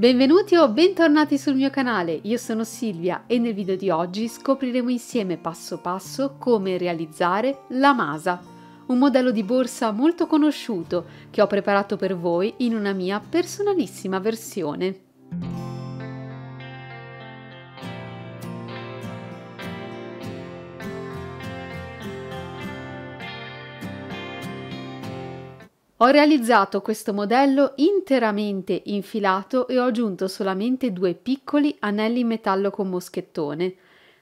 Benvenuti o bentornati sul mio canale, io sono Silvia e nel video di oggi scopriremo insieme passo passo come realizzare la Masa, un modello di borsa molto conosciuto che ho preparato per voi in una mia personalissima versione. Ho realizzato questo modello interamente infilato e ho aggiunto solamente due piccoli anelli in metallo con moschettone.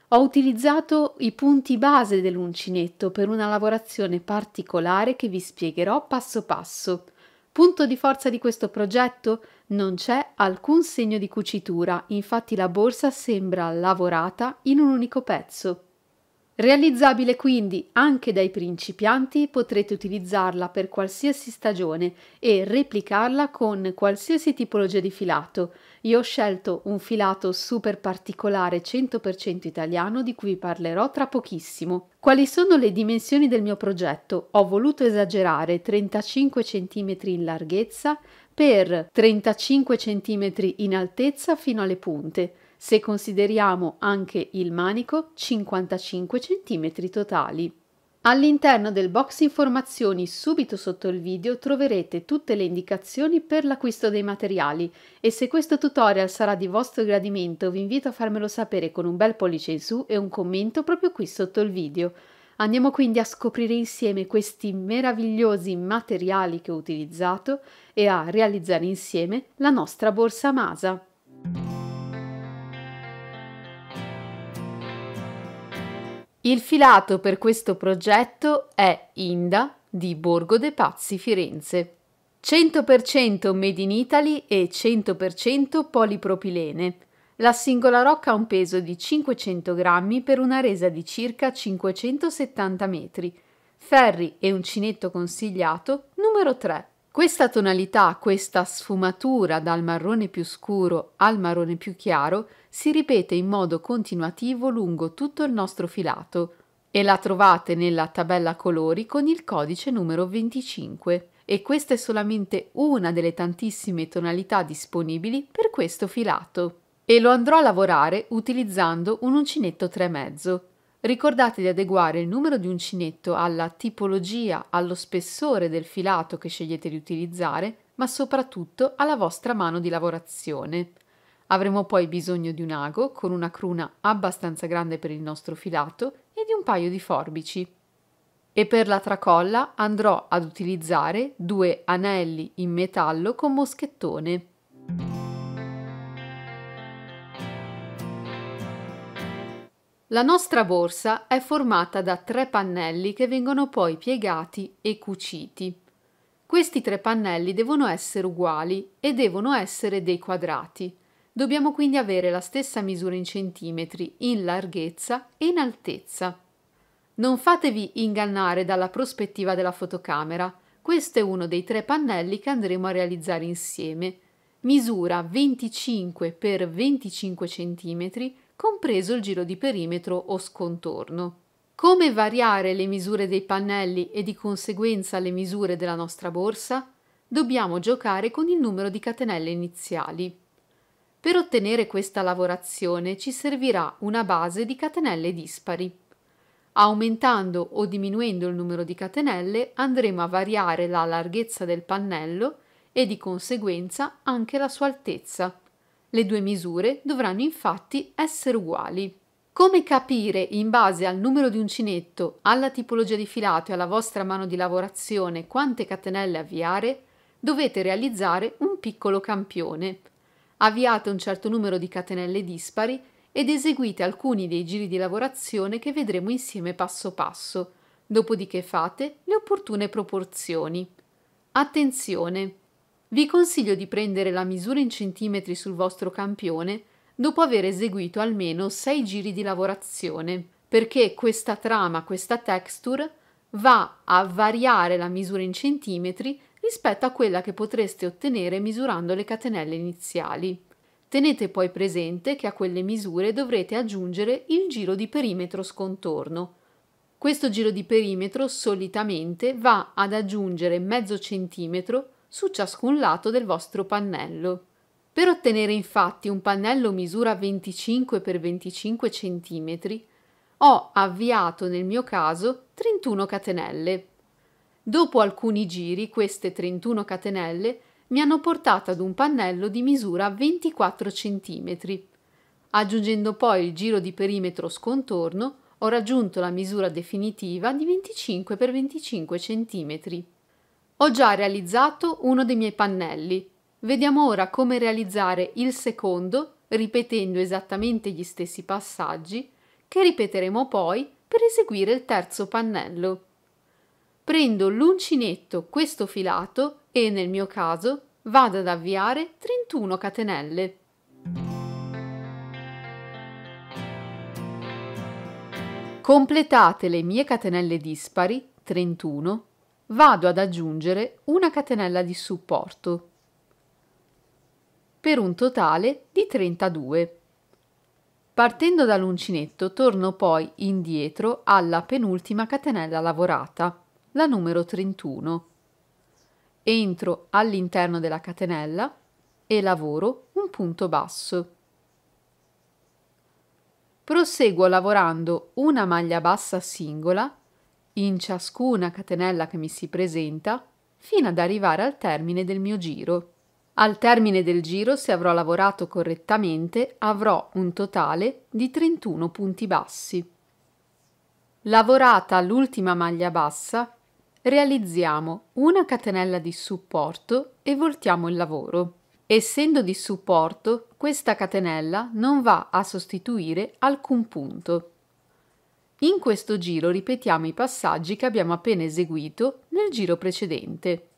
Ho utilizzato i punti base dell'uncinetto per una lavorazione particolare che vi spiegherò passo passo. Punto di forza di questo progetto? Non c'è alcun segno di cucitura, infatti la borsa sembra lavorata in un unico pezzo. Realizzabile quindi anche dai principianti, potrete utilizzarla per qualsiasi stagione e replicarla con qualsiasi tipologia di filato. Io ho scelto un filato super particolare 100% italiano di cui parlerò tra pochissimo. Quali sono le dimensioni del mio progetto? Ho voluto esagerare 35 cm in larghezza per 35 cm in altezza fino alle punte se consideriamo anche il manico 55 cm totali. All'interno del box informazioni subito sotto il video troverete tutte le indicazioni per l'acquisto dei materiali e se questo tutorial sarà di vostro gradimento vi invito a farmelo sapere con un bel pollice in su e un commento proprio qui sotto il video. Andiamo quindi a scoprire insieme questi meravigliosi materiali che ho utilizzato e a realizzare insieme la nostra borsa Masa. Il filato per questo progetto è Inda di Borgo de Pazzi Firenze. 100% Made in Italy e 100% polipropilene. La singola rocca ha un peso di 500 grammi per una resa di circa 570 metri. Ferri e uncinetto consigliato numero 3. Questa tonalità, questa sfumatura dal marrone più scuro al marrone più chiaro si ripete in modo continuativo lungo tutto il nostro filato e la trovate nella tabella colori con il codice numero 25 e questa è solamente una delle tantissime tonalità disponibili per questo filato e lo andrò a lavorare utilizzando un uncinetto 3 mezzo Ricordate di adeguare il numero di uncinetto alla tipologia, allo spessore del filato che scegliete di utilizzare, ma soprattutto alla vostra mano di lavorazione. Avremo poi bisogno di un ago con una cruna abbastanza grande per il nostro filato e di un paio di forbici. E per la tracolla andrò ad utilizzare due anelli in metallo con moschettone. La nostra borsa è formata da tre pannelli che vengono poi piegati e cuciti. Questi tre pannelli devono essere uguali e devono essere dei quadrati. Dobbiamo quindi avere la stessa misura in centimetri in larghezza e in altezza. Non fatevi ingannare dalla prospettiva della fotocamera. Questo è uno dei tre pannelli che andremo a realizzare insieme. Misura 25 x 25 cm compreso il giro di perimetro o scontorno. Come variare le misure dei pannelli e di conseguenza le misure della nostra borsa? Dobbiamo giocare con il numero di catenelle iniziali. Per ottenere questa lavorazione ci servirà una base di catenelle dispari. Aumentando o diminuendo il numero di catenelle andremo a variare la larghezza del pannello e di conseguenza anche la sua altezza, le due misure dovranno infatti essere uguali. Come capire in base al numero di uncinetto, alla tipologia di filato e alla vostra mano di lavorazione quante catenelle avviare? Dovete realizzare un piccolo campione. Avviate un certo numero di catenelle dispari ed eseguite alcuni dei giri di lavorazione che vedremo insieme passo passo. Dopodiché fate le opportune proporzioni. Attenzione! vi consiglio di prendere la misura in centimetri sul vostro campione dopo aver eseguito almeno 6 giri di lavorazione, perché questa trama, questa texture, va a variare la misura in centimetri rispetto a quella che potreste ottenere misurando le catenelle iniziali. Tenete poi presente che a quelle misure dovrete aggiungere il giro di perimetro scontorno. Questo giro di perimetro solitamente va ad aggiungere mezzo centimetro su ciascun lato del vostro pannello. Per ottenere infatti un pannello misura 25 x 25 cm, ho avviato nel mio caso 31 catenelle. Dopo alcuni giri queste 31 catenelle mi hanno portato ad un pannello di misura 24 cm. Aggiungendo poi il giro di perimetro scontorno ho raggiunto la misura definitiva di 25 x 25 cm. Ho già realizzato uno dei miei pannelli. Vediamo ora come realizzare il secondo ripetendo esattamente gli stessi passaggi che ripeteremo poi per eseguire il terzo pannello. Prendo l'uncinetto questo filato e nel mio caso vado ad avviare 31 catenelle. Completate le mie catenelle dispari, 31, vado ad aggiungere una catenella di supporto per un totale di 32. Partendo dall'uncinetto torno poi indietro alla penultima catenella lavorata, la numero 31. Entro all'interno della catenella e lavoro un punto basso. Proseguo lavorando una maglia bassa singola in ciascuna catenella che mi si presenta fino ad arrivare al termine del mio giro. Al termine del giro, se avrò lavorato correttamente, avrò un totale di 31 punti bassi. Lavorata l'ultima maglia bassa, realizziamo una catenella di supporto e voltiamo il lavoro. Essendo di supporto, questa catenella non va a sostituire alcun punto. In questo giro ripetiamo i passaggi che abbiamo appena eseguito nel giro precedente.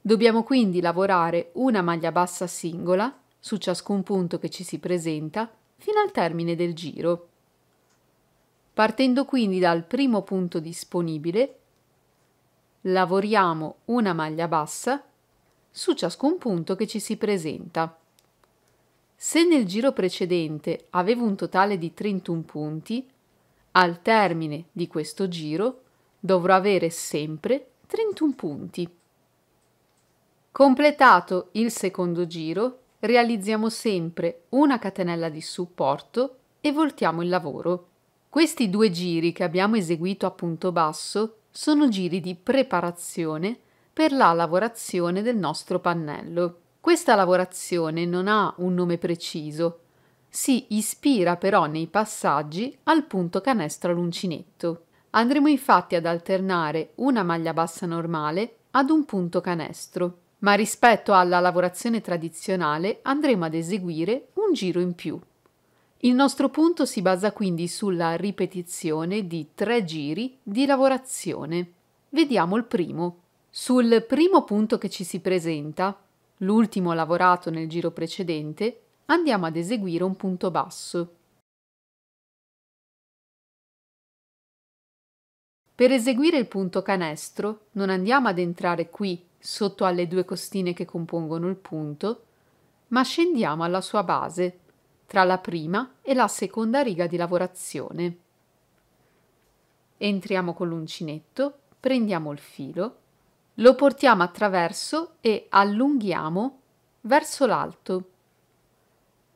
Dobbiamo quindi lavorare una maglia bassa singola su ciascun punto che ci si presenta fino al termine del giro. Partendo quindi dal primo punto disponibile, lavoriamo una maglia bassa su ciascun punto che ci si presenta. Se nel giro precedente avevo un totale di 31 punti, al termine di questo giro dovrò avere sempre 31 punti. Completato il secondo giro, realizziamo sempre una catenella di supporto e voltiamo il lavoro. Questi due giri che abbiamo eseguito a punto basso sono giri di preparazione per la lavorazione del nostro pannello. Questa lavorazione non ha un nome preciso, si ispira però nei passaggi al punto canestro all'uncinetto. Andremo infatti ad alternare una maglia bassa normale ad un punto canestro, ma rispetto alla lavorazione tradizionale andremo ad eseguire un giro in più. Il nostro punto si basa quindi sulla ripetizione di tre giri di lavorazione. Vediamo il primo. Sul primo punto che ci si presenta, l'ultimo lavorato nel giro precedente, andiamo ad eseguire un punto basso. Per eseguire il punto canestro non andiamo ad entrare qui sotto alle due costine che compongono il punto, ma scendiamo alla sua base, tra la prima e la seconda riga di lavorazione. Entriamo con l'uncinetto, prendiamo il filo, lo portiamo attraverso e allunghiamo verso l'alto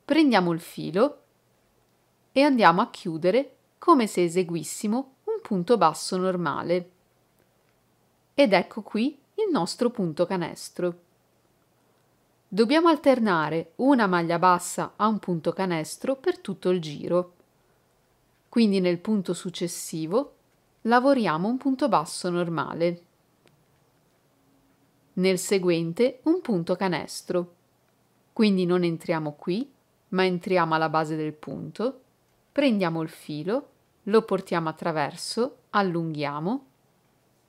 prendiamo il filo e andiamo a chiudere come se eseguissimo un punto basso normale. Ed ecco qui il nostro punto canestro. Dobbiamo alternare una maglia bassa a un punto canestro per tutto il giro. Quindi nel punto successivo lavoriamo un punto basso normale. Nel seguente un punto canestro. Quindi non entriamo qui ma entriamo alla base del punto, prendiamo il filo, lo portiamo attraverso, allunghiamo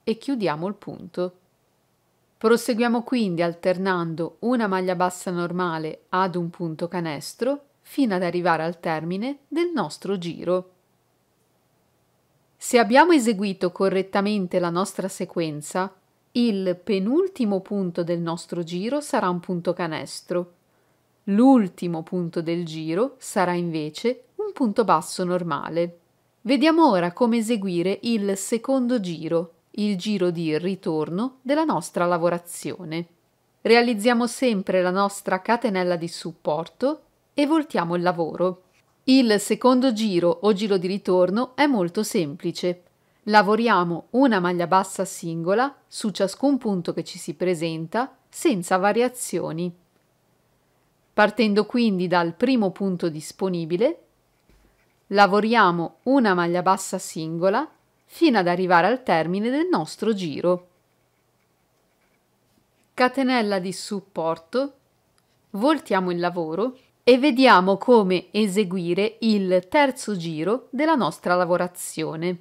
e chiudiamo il punto. Proseguiamo quindi alternando una maglia bassa normale ad un punto canestro fino ad arrivare al termine del nostro giro. Se abbiamo eseguito correttamente la nostra sequenza, il penultimo punto del nostro giro sarà un punto canestro L'ultimo punto del giro sarà invece un punto basso normale. Vediamo ora come eseguire il secondo giro, il giro di ritorno della nostra lavorazione. Realizziamo sempre la nostra catenella di supporto e voltiamo il lavoro. Il secondo giro o giro di ritorno è molto semplice. Lavoriamo una maglia bassa singola su ciascun punto che ci si presenta senza variazioni. Partendo quindi dal primo punto disponibile, lavoriamo una maglia bassa singola fino ad arrivare al termine del nostro giro. Catenella di supporto, voltiamo il lavoro e vediamo come eseguire il terzo giro della nostra lavorazione.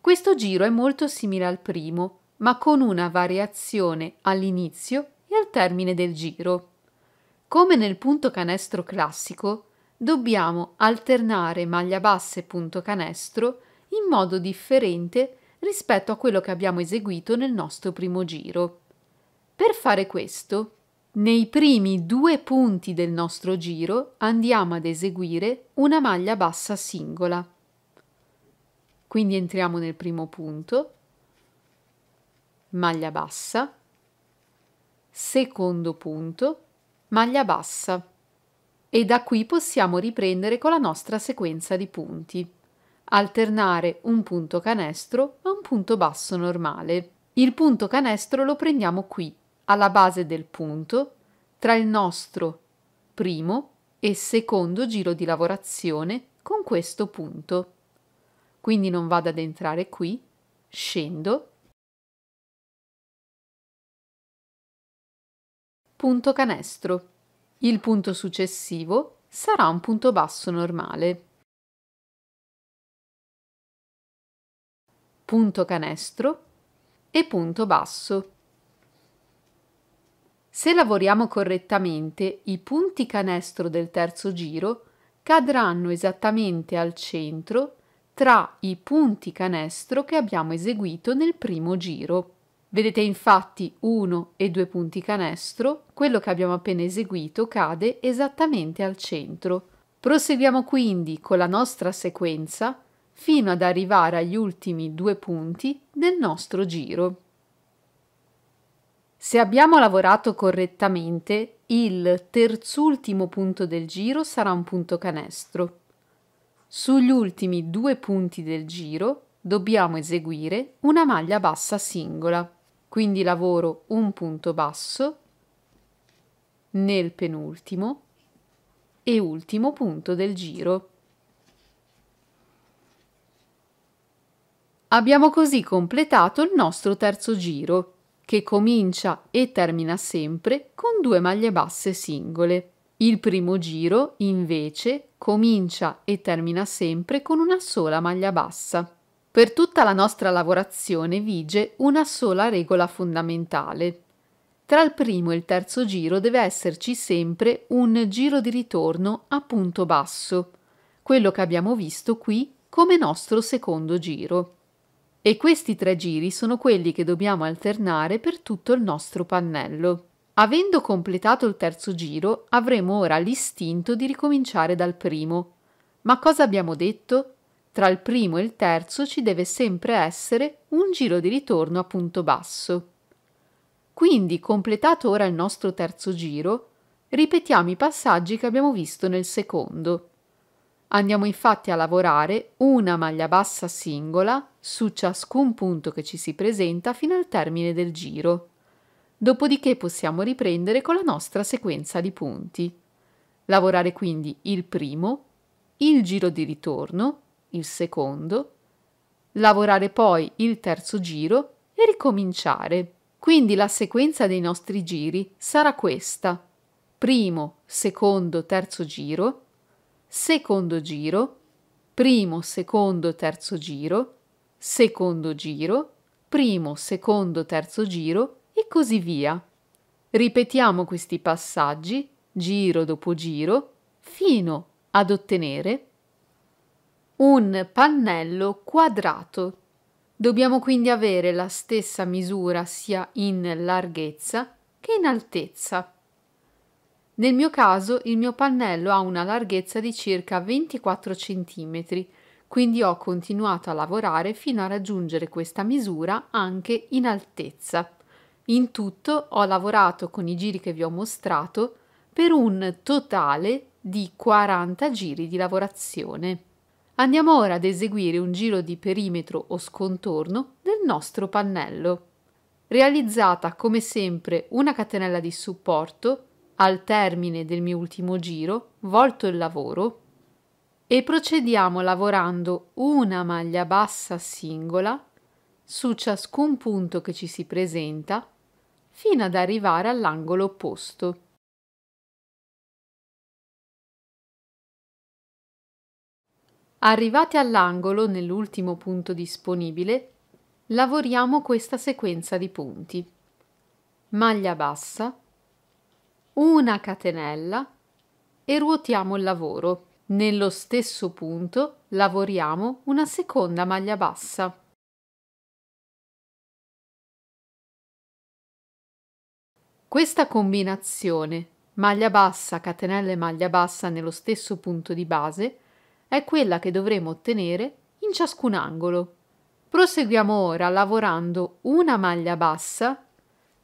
Questo giro è molto simile al primo, ma con una variazione all'inizio e al termine del giro. Come nel punto canestro classico, dobbiamo alternare maglia bassa e punto canestro in modo differente rispetto a quello che abbiamo eseguito nel nostro primo giro. Per fare questo, nei primi due punti del nostro giro andiamo ad eseguire una maglia bassa singola. Quindi entriamo nel primo punto, maglia bassa, secondo punto, maglia bassa e da qui possiamo riprendere con la nostra sequenza di punti. Alternare un punto canestro a un punto basso normale. Il punto canestro lo prendiamo qui, alla base del punto, tra il nostro primo e secondo giro di lavorazione con questo punto. Quindi non vado ad entrare qui, scendo punto canestro. Il punto successivo sarà un punto basso normale. Punto canestro e punto basso. Se lavoriamo correttamente, i punti canestro del terzo giro cadranno esattamente al centro tra i punti canestro che abbiamo eseguito nel primo giro. Vedete infatti 1 e 2 punti canestro, quello che abbiamo appena eseguito cade esattamente al centro. Proseguiamo quindi con la nostra sequenza fino ad arrivare agli ultimi due punti del nostro giro. Se abbiamo lavorato correttamente, il terzultimo punto del giro sarà un punto canestro. Sugli ultimi due punti del giro dobbiamo eseguire una maglia bassa singola quindi lavoro un punto basso nel penultimo e ultimo punto del giro. Abbiamo così completato il nostro terzo giro, che comincia e termina sempre con due maglie basse singole. Il primo giro, invece, comincia e termina sempre con una sola maglia bassa. Per tutta la nostra lavorazione vige una sola regola fondamentale. Tra il primo e il terzo giro deve esserci sempre un giro di ritorno a punto basso, quello che abbiamo visto qui come nostro secondo giro. E questi tre giri sono quelli che dobbiamo alternare per tutto il nostro pannello. Avendo completato il terzo giro, avremo ora l'istinto di ricominciare dal primo. Ma cosa abbiamo detto? Tra il primo e il terzo ci deve sempre essere un giro di ritorno a punto basso. Quindi, completato ora il nostro terzo giro, ripetiamo i passaggi che abbiamo visto nel secondo. Andiamo infatti a lavorare una maglia bassa singola su ciascun punto che ci si presenta fino al termine del giro. Dopodiché possiamo riprendere con la nostra sequenza di punti. Lavorare quindi il primo, il giro di ritorno il secondo, lavorare poi il terzo giro e ricominciare. Quindi la sequenza dei nostri giri sarà questa. Primo, secondo, terzo giro, secondo giro, primo, secondo, terzo giro, secondo giro, primo, secondo, terzo giro e così via. Ripetiamo questi passaggi, giro dopo giro, fino ad ottenere un pannello quadrato. Dobbiamo quindi avere la stessa misura sia in larghezza che in altezza. Nel mio caso il mio pannello ha una larghezza di circa 24 cm, quindi ho continuato a lavorare fino a raggiungere questa misura anche in altezza. In tutto ho lavorato con i giri che vi ho mostrato per un totale di 40 giri di lavorazione. Andiamo ora ad eseguire un giro di perimetro o scontorno del nostro pannello. Realizzata come sempre una catenella di supporto, al termine del mio ultimo giro, volto il lavoro e procediamo lavorando una maglia bassa singola su ciascun punto che ci si presenta fino ad arrivare all'angolo opposto. Arrivati all'angolo, nell'ultimo punto disponibile, lavoriamo questa sequenza di punti. Maglia bassa, una catenella e ruotiamo il lavoro. Nello stesso punto lavoriamo una seconda maglia bassa. Questa combinazione maglia bassa, catenella e maglia bassa nello stesso punto di base è quella che dovremo ottenere in ciascun angolo. Proseguiamo ora lavorando una maglia bassa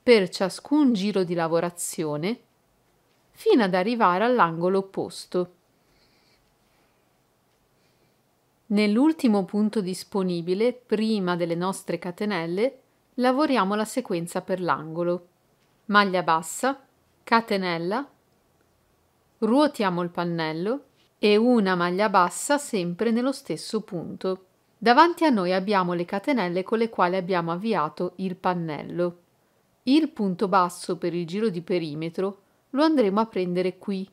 per ciascun giro di lavorazione fino ad arrivare all'angolo opposto. Nell'ultimo punto disponibile, prima delle nostre catenelle, lavoriamo la sequenza per l'angolo. Maglia bassa, catenella, ruotiamo il pannello e una maglia bassa sempre nello stesso punto. Davanti a noi abbiamo le catenelle con le quali abbiamo avviato il pannello. Il punto basso per il giro di perimetro lo andremo a prendere qui,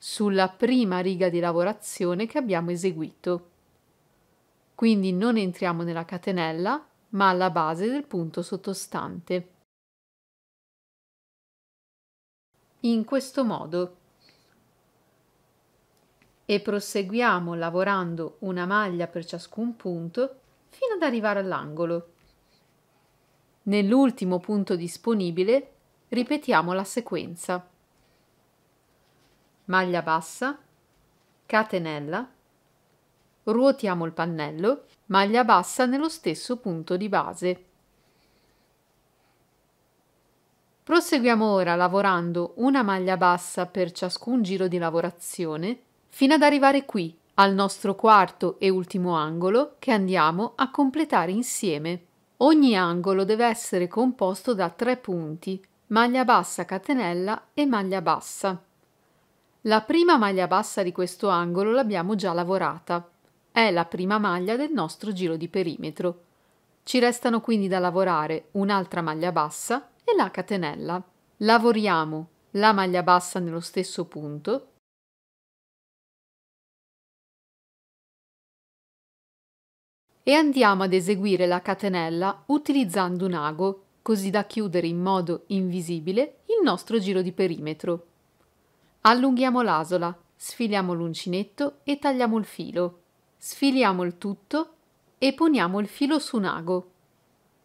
sulla prima riga di lavorazione che abbiamo eseguito. Quindi non entriamo nella catenella, ma alla base del punto sottostante. In questo modo e proseguiamo lavorando una maglia per ciascun punto fino ad arrivare all'angolo. Nell'ultimo punto disponibile ripetiamo la sequenza. Maglia bassa, catenella, ruotiamo il pannello, maglia bassa nello stesso punto di base. Proseguiamo ora lavorando una maglia bassa per ciascun giro di lavorazione fino ad arrivare qui, al nostro quarto e ultimo angolo che andiamo a completare insieme. Ogni angolo deve essere composto da tre punti, maglia bassa catenella e maglia bassa. La prima maglia bassa di questo angolo l'abbiamo già lavorata. È la prima maglia del nostro giro di perimetro. Ci restano quindi da lavorare un'altra maglia bassa e la catenella. Lavoriamo la maglia bassa nello stesso punto e andiamo ad eseguire la catenella utilizzando un ago, così da chiudere in modo invisibile il nostro giro di perimetro. Allunghiamo l'asola, sfiliamo l'uncinetto e tagliamo il filo. Sfiliamo il tutto e poniamo il filo su un ago.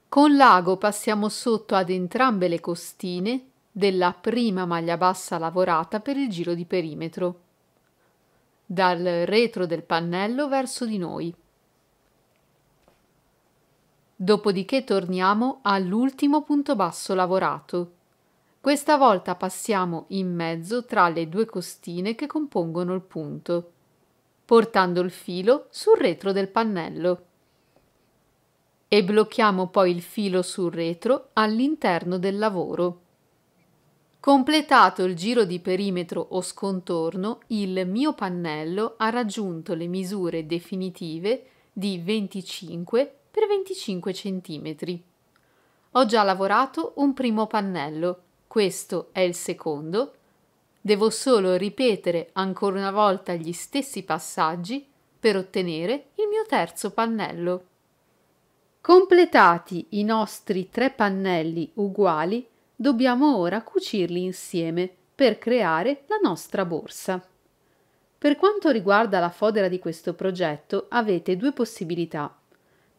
Con l'ago passiamo sotto ad entrambe le costine della prima maglia bassa lavorata per il giro di perimetro, dal retro del pannello verso di noi. Dopodiché torniamo all'ultimo punto basso lavorato. Questa volta passiamo in mezzo tra le due costine che compongono il punto, portando il filo sul retro del pannello e blocchiamo poi il filo sul retro all'interno del lavoro. Completato il giro di perimetro o scontorno, il mio pannello ha raggiunto le misure definitive di 25 per 25 cm. Ho già lavorato un primo pannello, questo è il secondo. Devo solo ripetere ancora una volta gli stessi passaggi per ottenere il mio terzo pannello. Completati i nostri tre pannelli uguali, dobbiamo ora cucirli insieme per creare la nostra borsa. Per quanto riguarda la fodera di questo progetto avete due possibilità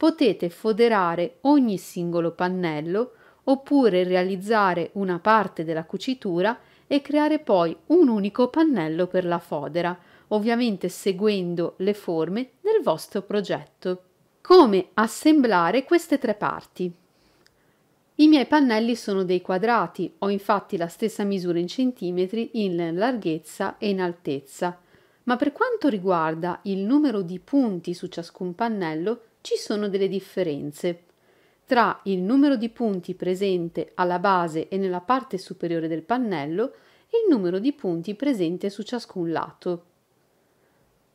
potete foderare ogni singolo pannello oppure realizzare una parte della cucitura e creare poi un unico pannello per la fodera, ovviamente seguendo le forme del vostro progetto. Come assemblare queste tre parti? I miei pannelli sono dei quadrati, ho infatti la stessa misura in centimetri in larghezza e in altezza, ma per quanto riguarda il numero di punti su ciascun pannello ci sono delle differenze tra il numero di punti presente alla base e nella parte superiore del pannello e il numero di punti presente su ciascun lato.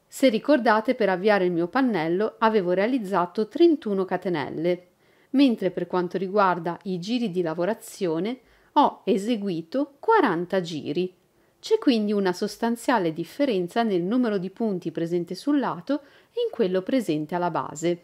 Se ricordate, per avviare il mio pannello avevo realizzato 31 catenelle, mentre per quanto riguarda i giri di lavorazione ho eseguito 40 giri. C'è quindi una sostanziale differenza nel numero di punti presente sul lato e in quello presente alla base.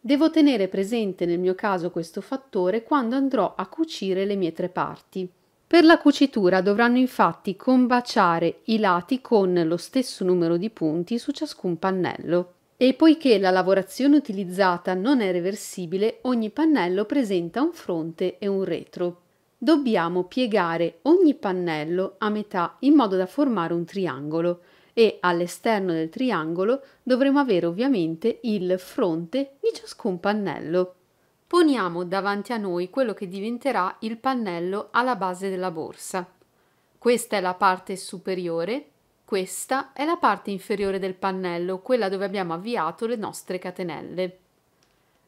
Devo tenere presente nel mio caso questo fattore quando andrò a cucire le mie tre parti. Per la cucitura dovranno infatti combaciare i lati con lo stesso numero di punti su ciascun pannello. E poiché la lavorazione utilizzata non è reversibile, ogni pannello presenta un fronte e un retro. Dobbiamo piegare ogni pannello a metà in modo da formare un triangolo, e all'esterno del triangolo dovremo avere ovviamente il fronte di ciascun pannello. Poniamo davanti a noi quello che diventerà il pannello alla base della borsa. Questa è la parte superiore, questa è la parte inferiore del pannello, quella dove abbiamo avviato le nostre catenelle.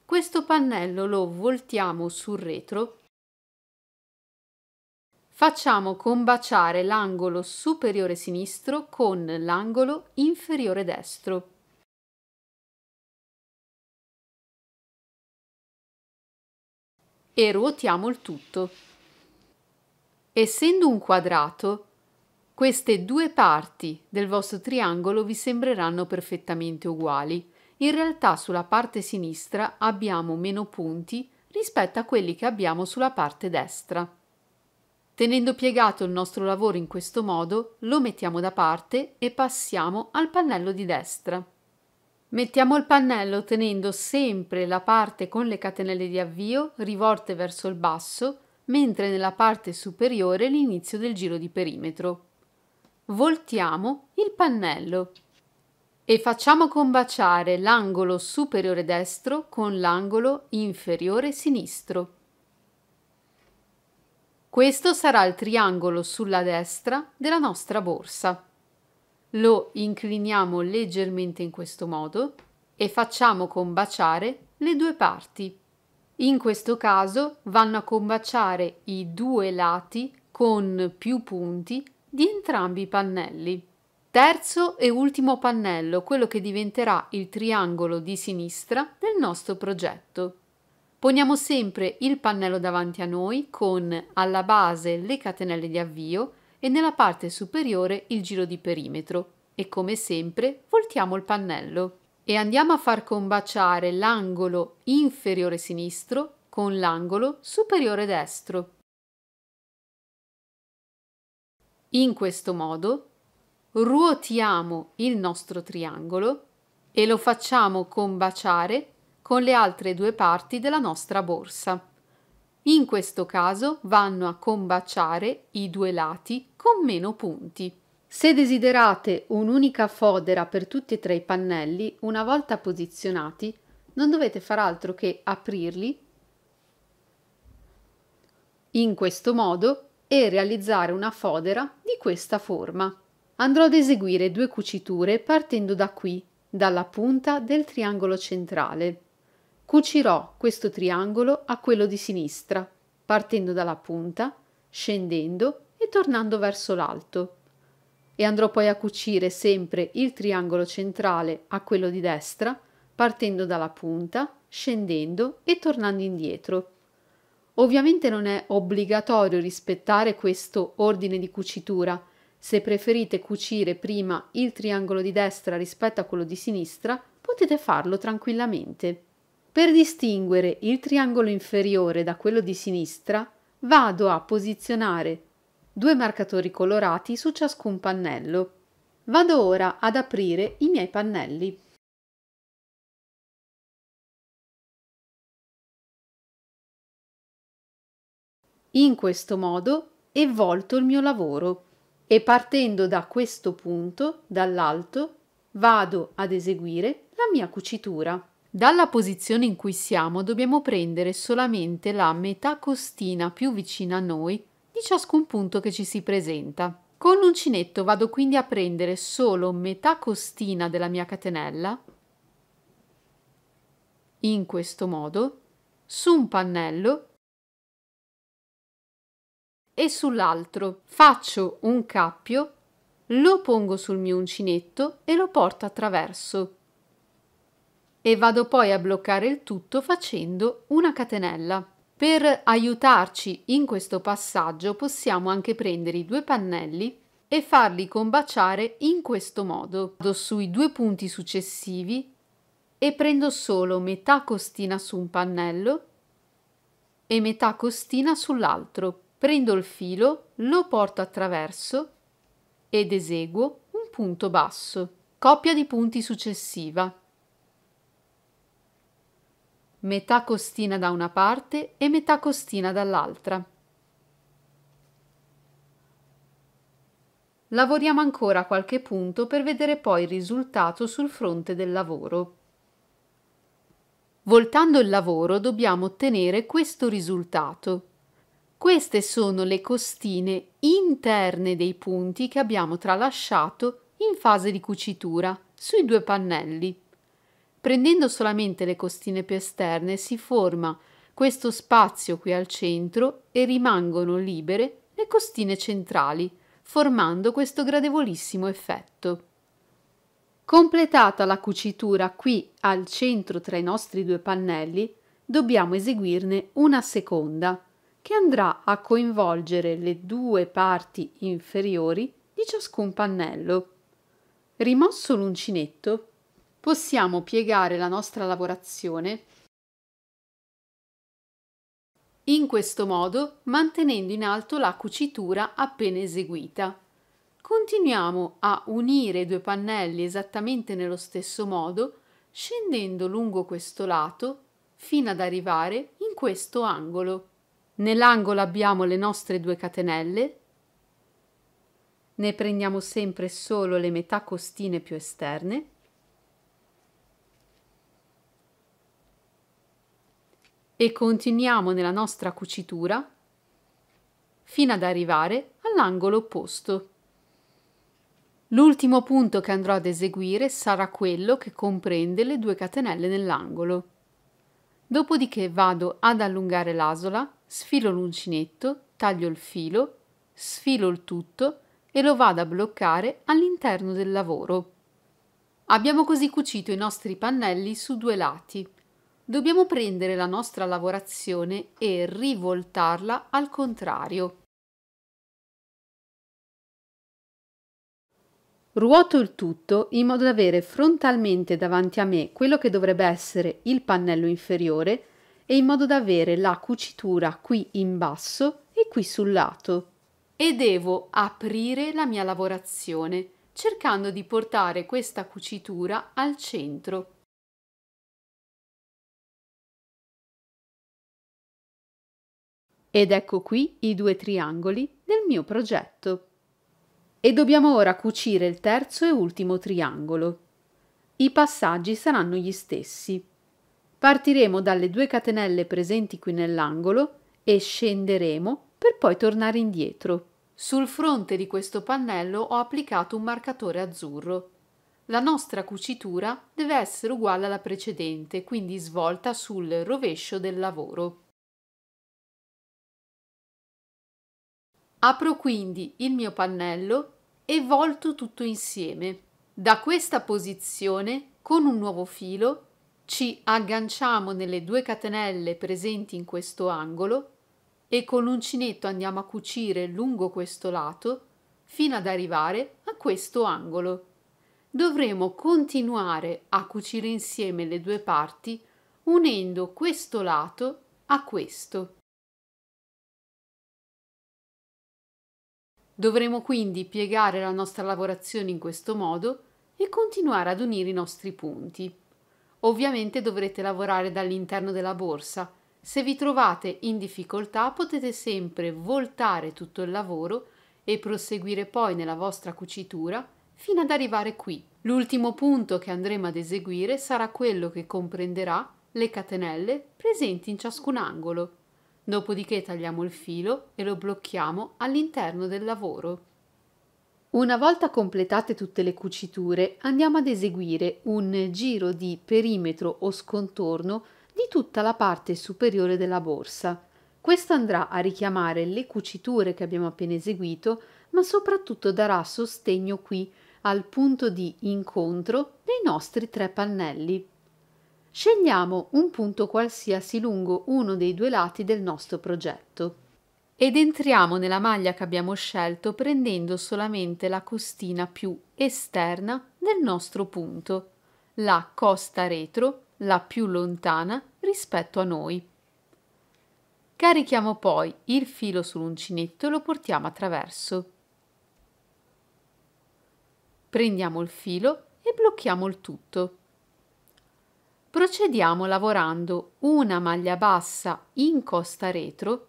Questo pannello lo voltiamo sul retro Facciamo combaciare l'angolo superiore sinistro con l'angolo inferiore destro. E ruotiamo il tutto. Essendo un quadrato, queste due parti del vostro triangolo vi sembreranno perfettamente uguali. In realtà sulla parte sinistra abbiamo meno punti rispetto a quelli che abbiamo sulla parte destra. Tenendo piegato il nostro lavoro in questo modo, lo mettiamo da parte e passiamo al pannello di destra. Mettiamo il pannello tenendo sempre la parte con le catenelle di avvio rivolte verso il basso, mentre nella parte superiore l'inizio del giro di perimetro. Voltiamo il pannello e facciamo combaciare l'angolo superiore destro con l'angolo inferiore sinistro. Questo sarà il triangolo sulla destra della nostra borsa. Lo incliniamo leggermente in questo modo e facciamo combaciare le due parti. In questo caso vanno a combaciare i due lati con più punti di entrambi i pannelli. Terzo e ultimo pannello, quello che diventerà il triangolo di sinistra del nostro progetto. Poniamo sempre il pannello davanti a noi con alla base le catenelle di avvio e nella parte superiore il giro di perimetro e come sempre voltiamo il pannello e andiamo a far combaciare l'angolo inferiore sinistro con l'angolo superiore destro. In questo modo ruotiamo il nostro triangolo e lo facciamo combaciare con le altre due parti della nostra borsa. In questo caso vanno a combaciare i due lati con meno punti. Se desiderate un'unica fodera per tutti e tre i pannelli, una volta posizionati, non dovete far altro che aprirli in questo modo e realizzare una fodera di questa forma. Andrò ad eseguire due cuciture partendo da qui, dalla punta del triangolo centrale. Cucirò questo triangolo a quello di sinistra, partendo dalla punta, scendendo e tornando verso l'alto. E andrò poi a cucire sempre il triangolo centrale a quello di destra, partendo dalla punta, scendendo e tornando indietro. Ovviamente non è obbligatorio rispettare questo ordine di cucitura. Se preferite cucire prima il triangolo di destra rispetto a quello di sinistra, potete farlo tranquillamente. Per distinguere il triangolo inferiore da quello di sinistra, vado a posizionare due marcatori colorati su ciascun pannello. Vado ora ad aprire i miei pannelli. In questo modo è volto il mio lavoro e partendo da questo punto, dall'alto, vado ad eseguire la mia cucitura. Dalla posizione in cui siamo dobbiamo prendere solamente la metà costina più vicina a noi di ciascun punto che ci si presenta. Con l'uncinetto vado quindi a prendere solo metà costina della mia catenella, in questo modo, su un pannello e sull'altro. Faccio un cappio, lo pongo sul mio uncinetto e lo porto attraverso e vado poi a bloccare il tutto facendo una catenella. Per aiutarci in questo passaggio possiamo anche prendere i due pannelli e farli combaciare in questo modo. Vado sui due punti successivi e prendo solo metà costina su un pannello e metà costina sull'altro. Prendo il filo, lo porto attraverso ed eseguo un punto basso. Coppia di punti successiva metà costina da una parte e metà costina dall'altra. Lavoriamo ancora qualche punto per vedere poi il risultato sul fronte del lavoro. Voltando il lavoro dobbiamo ottenere questo risultato. Queste sono le costine interne dei punti che abbiamo tralasciato in fase di cucitura sui due pannelli. Prendendo solamente le costine più esterne si forma questo spazio qui al centro e rimangono libere le costine centrali, formando questo gradevolissimo effetto. Completata la cucitura qui al centro tra i nostri due pannelli, dobbiamo eseguirne una seconda che andrà a coinvolgere le due parti inferiori di ciascun pannello. Rimosso l'uncinetto, possiamo piegare la nostra lavorazione in questo modo mantenendo in alto la cucitura appena eseguita. Continuiamo a unire i due pannelli esattamente nello stesso modo scendendo lungo questo lato fino ad arrivare in questo angolo. Nell'angolo abbiamo le nostre due catenelle, ne prendiamo sempre solo le metà costine più esterne e continuiamo nella nostra cucitura fino ad arrivare all'angolo opposto. L'ultimo punto che andrò ad eseguire sarà quello che comprende le due catenelle nell'angolo. Dopodiché vado ad allungare l'asola, sfilo l'uncinetto, taglio il filo, sfilo il tutto e lo vado a bloccare all'interno del lavoro. Abbiamo così cucito i nostri pannelli su due lati, dobbiamo prendere la nostra lavorazione e rivoltarla al contrario. Ruoto il tutto in modo da avere frontalmente davanti a me quello che dovrebbe essere il pannello inferiore e in modo da avere la cucitura qui in basso e qui sul lato. E devo aprire la mia lavorazione cercando di portare questa cucitura al centro. Ed ecco qui i due triangoli del mio progetto. E dobbiamo ora cucire il terzo e ultimo triangolo. I passaggi saranno gli stessi. Partiremo dalle due catenelle presenti qui nell'angolo e scenderemo per poi tornare indietro. Sul fronte di questo pannello ho applicato un marcatore azzurro. La nostra cucitura deve essere uguale alla precedente, quindi svolta sul rovescio del lavoro. Apro quindi il mio pannello e volto tutto insieme. Da questa posizione, con un nuovo filo, ci agganciamo nelle due catenelle presenti in questo angolo e con l'uncinetto andiamo a cucire lungo questo lato fino ad arrivare a questo angolo. Dovremo continuare a cucire insieme le due parti unendo questo lato a questo. Dovremo quindi piegare la nostra lavorazione in questo modo e continuare ad unire i nostri punti. Ovviamente dovrete lavorare dall'interno della borsa. Se vi trovate in difficoltà potete sempre voltare tutto il lavoro e proseguire poi nella vostra cucitura fino ad arrivare qui. L'ultimo punto che andremo ad eseguire sarà quello che comprenderà le catenelle presenti in ciascun angolo. Dopodiché tagliamo il filo e lo blocchiamo all'interno del lavoro. Una volta completate tutte le cuciture andiamo ad eseguire un giro di perimetro o scontorno di tutta la parte superiore della borsa. Questo andrà a richiamare le cuciture che abbiamo appena eseguito ma soprattutto darà sostegno qui al punto di incontro dei nostri tre pannelli. Scegliamo un punto qualsiasi lungo uno dei due lati del nostro progetto ed entriamo nella maglia che abbiamo scelto prendendo solamente la costina più esterna del nostro punto, la costa retro, la più lontana rispetto a noi. Carichiamo poi il filo sull'uncinetto e lo portiamo attraverso. Prendiamo il filo e blocchiamo il tutto procediamo lavorando una maglia bassa in costa retro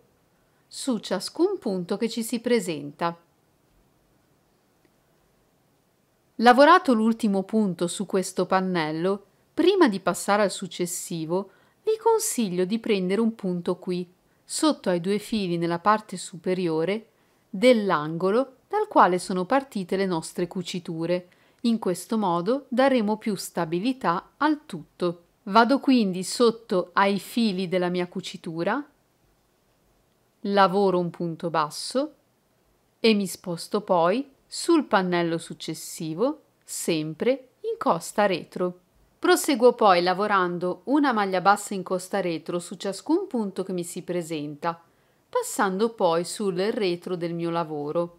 su ciascun punto che ci si presenta. Lavorato l'ultimo punto su questo pannello, prima di passare al successivo, vi consiglio di prendere un punto qui, sotto ai due fili nella parte superiore dell'angolo dal quale sono partite le nostre cuciture. In questo modo daremo più stabilità al tutto. Vado quindi sotto ai fili della mia cucitura, lavoro un punto basso e mi sposto poi sul pannello successivo, sempre in costa retro. Proseguo poi lavorando una maglia bassa in costa retro su ciascun punto che mi si presenta, passando poi sul retro del mio lavoro.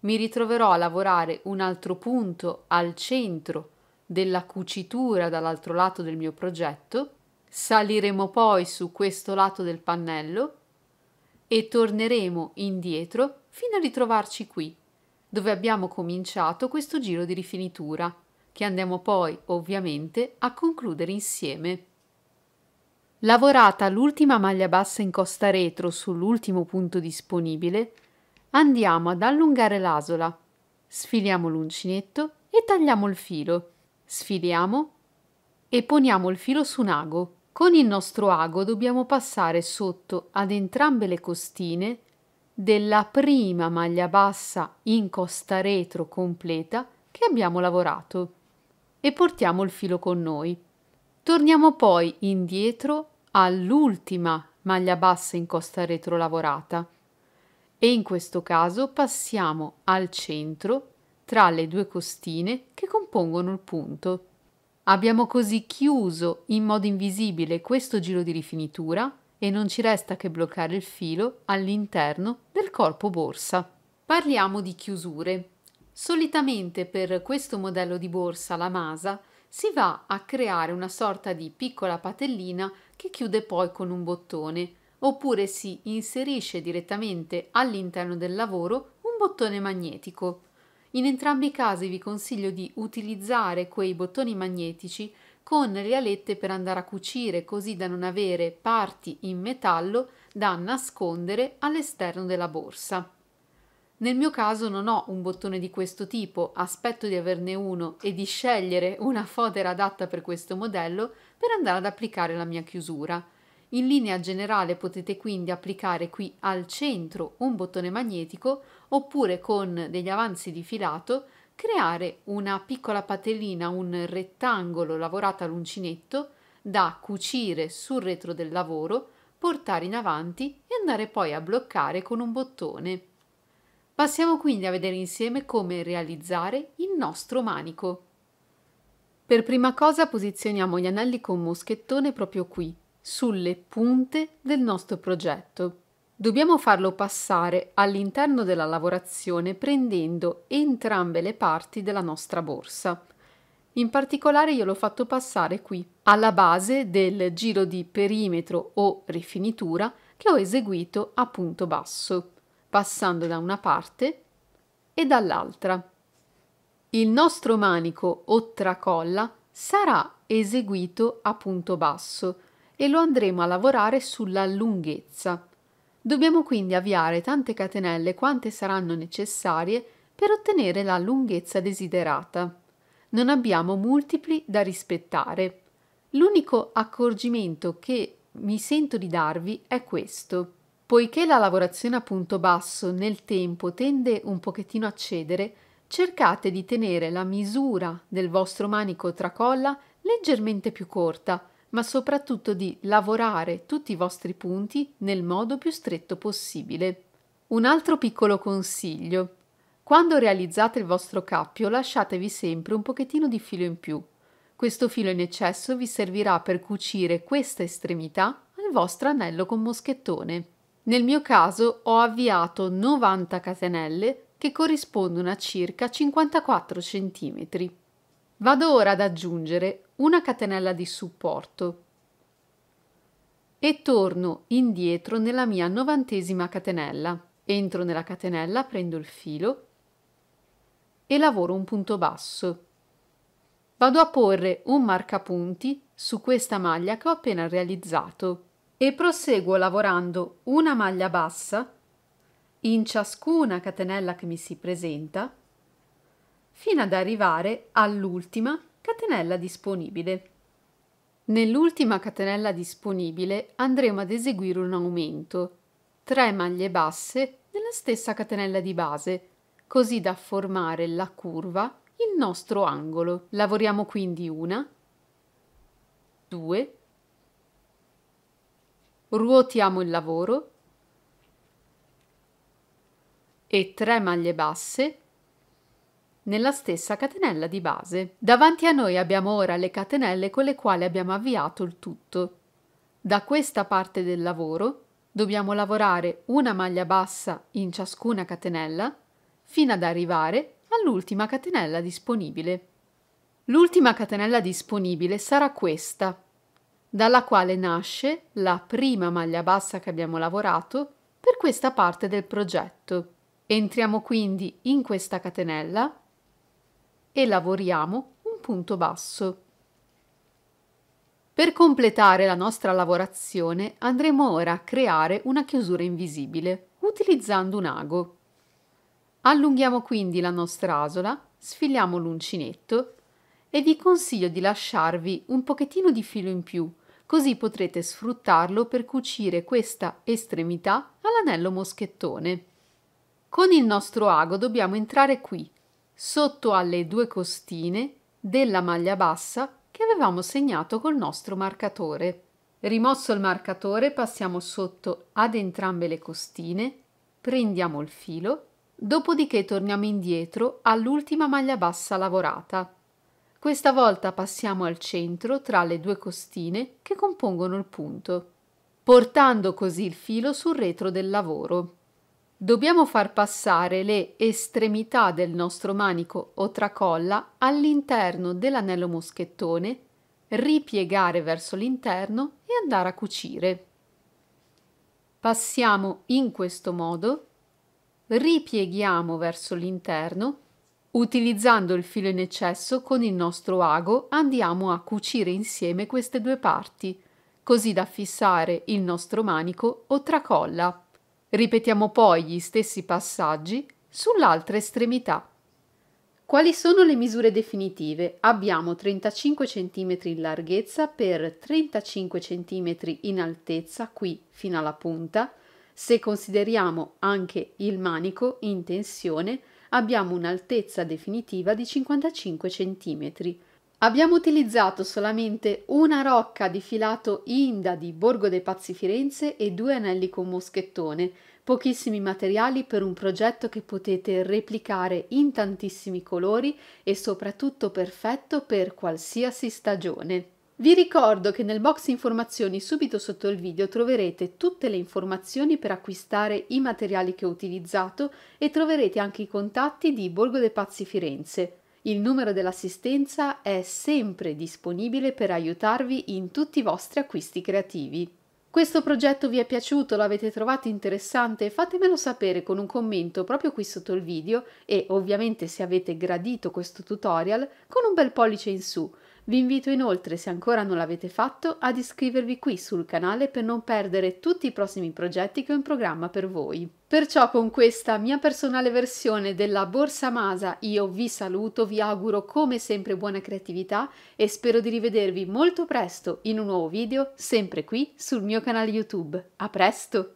Mi ritroverò a lavorare un altro punto al centro della cucitura dall'altro lato del mio progetto, saliremo poi su questo lato del pannello e torneremo indietro fino a ritrovarci qui, dove abbiamo cominciato questo giro di rifinitura, che andiamo poi ovviamente a concludere insieme. Lavorata l'ultima maglia bassa in costa retro sull'ultimo punto disponibile, andiamo ad allungare l'asola, sfiliamo l'uncinetto e tagliamo il filo sfiliamo e poniamo il filo su un ago. Con il nostro ago dobbiamo passare sotto ad entrambe le costine della prima maglia bassa in costa retro completa che abbiamo lavorato e portiamo il filo con noi. Torniamo poi indietro all'ultima maglia bassa in costa retro lavorata e in questo caso passiamo al centro tra le due costine che compongono il punto. Abbiamo così chiuso in modo invisibile questo giro di rifinitura e non ci resta che bloccare il filo all'interno del corpo borsa. Parliamo di chiusure. Solitamente per questo modello di borsa, la masa, si va a creare una sorta di piccola patellina che chiude poi con un bottone, oppure si inserisce direttamente all'interno del lavoro un bottone magnetico. In entrambi i casi vi consiglio di utilizzare quei bottoni magnetici con le alette per andare a cucire così da non avere parti in metallo da nascondere all'esterno della borsa. Nel mio caso non ho un bottone di questo tipo, aspetto di averne uno e di scegliere una fodera adatta per questo modello per andare ad applicare la mia chiusura. In linea generale potete quindi applicare qui al centro un bottone magnetico oppure con degli avanzi di filato creare una piccola patellina, un rettangolo lavorato all'uncinetto da cucire sul retro del lavoro, portare in avanti e andare poi a bloccare con un bottone. Passiamo quindi a vedere insieme come realizzare il nostro manico. Per prima cosa posizioniamo gli anelli con moschettone proprio qui, sulle punte del nostro progetto. Dobbiamo farlo passare all'interno della lavorazione prendendo entrambe le parti della nostra borsa. In particolare io l'ho fatto passare qui, alla base del giro di perimetro o rifinitura che ho eseguito a punto basso, passando da una parte e dall'altra. Il nostro manico o tracolla sarà eseguito a punto basso, e lo andremo a lavorare sulla lunghezza. Dobbiamo quindi avviare tante catenelle quante saranno necessarie per ottenere la lunghezza desiderata. Non abbiamo multipli da rispettare. L'unico accorgimento che mi sento di darvi è questo. Poiché la lavorazione a punto basso nel tempo tende un pochettino a cedere, cercate di tenere la misura del vostro manico tracolla leggermente più corta, ma soprattutto di lavorare tutti i vostri punti nel modo più stretto possibile. Un altro piccolo consiglio. Quando realizzate il vostro cappio lasciatevi sempre un pochettino di filo in più. Questo filo in eccesso vi servirà per cucire questa estremità al vostro anello con moschettone. Nel mio caso ho avviato 90 catenelle che corrispondono a circa 54 cm. Vado ora ad aggiungere una catenella di supporto e torno indietro nella mia novantesima catenella. Entro nella catenella, prendo il filo e lavoro un punto basso. Vado a porre un marcapunti su questa maglia che ho appena realizzato e proseguo lavorando una maglia bassa in ciascuna catenella che mi si presenta fino ad arrivare all'ultima catenella disponibile. Nell'ultima catenella disponibile andremo ad eseguire un aumento, 3 maglie basse nella stessa catenella di base, così da formare la curva il nostro angolo. Lavoriamo quindi una, due, ruotiamo il lavoro e tre maglie basse nella stessa catenella di base. Davanti a noi abbiamo ora le catenelle con le quali abbiamo avviato il tutto. Da questa parte del lavoro dobbiamo lavorare una maglia bassa in ciascuna catenella fino ad arrivare all'ultima catenella disponibile. L'ultima catenella disponibile sarà questa, dalla quale nasce la prima maglia bassa che abbiamo lavorato per questa parte del progetto. Entriamo quindi in questa catenella e lavoriamo un punto basso. Per completare la nostra lavorazione andremo ora a creare una chiusura invisibile utilizzando un ago. Allunghiamo quindi la nostra asola, sfiliamo l'uncinetto e vi consiglio di lasciarvi un pochettino di filo in più così potrete sfruttarlo per cucire questa estremità all'anello moschettone. Con il nostro ago dobbiamo entrare qui sotto alle due costine della maglia bassa che avevamo segnato col nostro marcatore. Rimosso il marcatore passiamo sotto ad entrambe le costine, prendiamo il filo, dopodiché torniamo indietro all'ultima maglia bassa lavorata. Questa volta passiamo al centro tra le due costine che compongono il punto, portando così il filo sul retro del lavoro. Dobbiamo far passare le estremità del nostro manico o tracolla all'interno dell'anello moschettone, ripiegare verso l'interno e andare a cucire. Passiamo in questo modo, ripieghiamo verso l'interno, utilizzando il filo in eccesso con il nostro ago andiamo a cucire insieme queste due parti, così da fissare il nostro manico o tracolla. Ripetiamo poi gli stessi passaggi sull'altra estremità. Quali sono le misure definitive? Abbiamo 35 cm in larghezza per 35 cm in altezza qui fino alla punta. Se consideriamo anche il manico in tensione, abbiamo un'altezza definitiva di 55 cm. Abbiamo utilizzato solamente una rocca di filato Inda di Borgo dei Pazzi Firenze e due anelli con moschettone, pochissimi materiali per un progetto che potete replicare in tantissimi colori e soprattutto perfetto per qualsiasi stagione. Vi ricordo che nel box informazioni subito sotto il video troverete tutte le informazioni per acquistare i materiali che ho utilizzato e troverete anche i contatti di Borgo dei Pazzi Firenze. Il numero dell'assistenza è sempre disponibile per aiutarvi in tutti i vostri acquisti creativi. Questo progetto vi è piaciuto, l'avete trovato interessante? Fatemelo sapere con un commento proprio qui sotto il video e ovviamente se avete gradito questo tutorial con un bel pollice in su. Vi invito inoltre, se ancora non l'avete fatto, ad iscrivervi qui sul canale per non perdere tutti i prossimi progetti che ho in programma per voi. Perciò con questa mia personale versione della Borsa Masa io vi saluto, vi auguro come sempre buona creatività e spero di rivedervi molto presto in un nuovo video, sempre qui sul mio canale YouTube. A presto!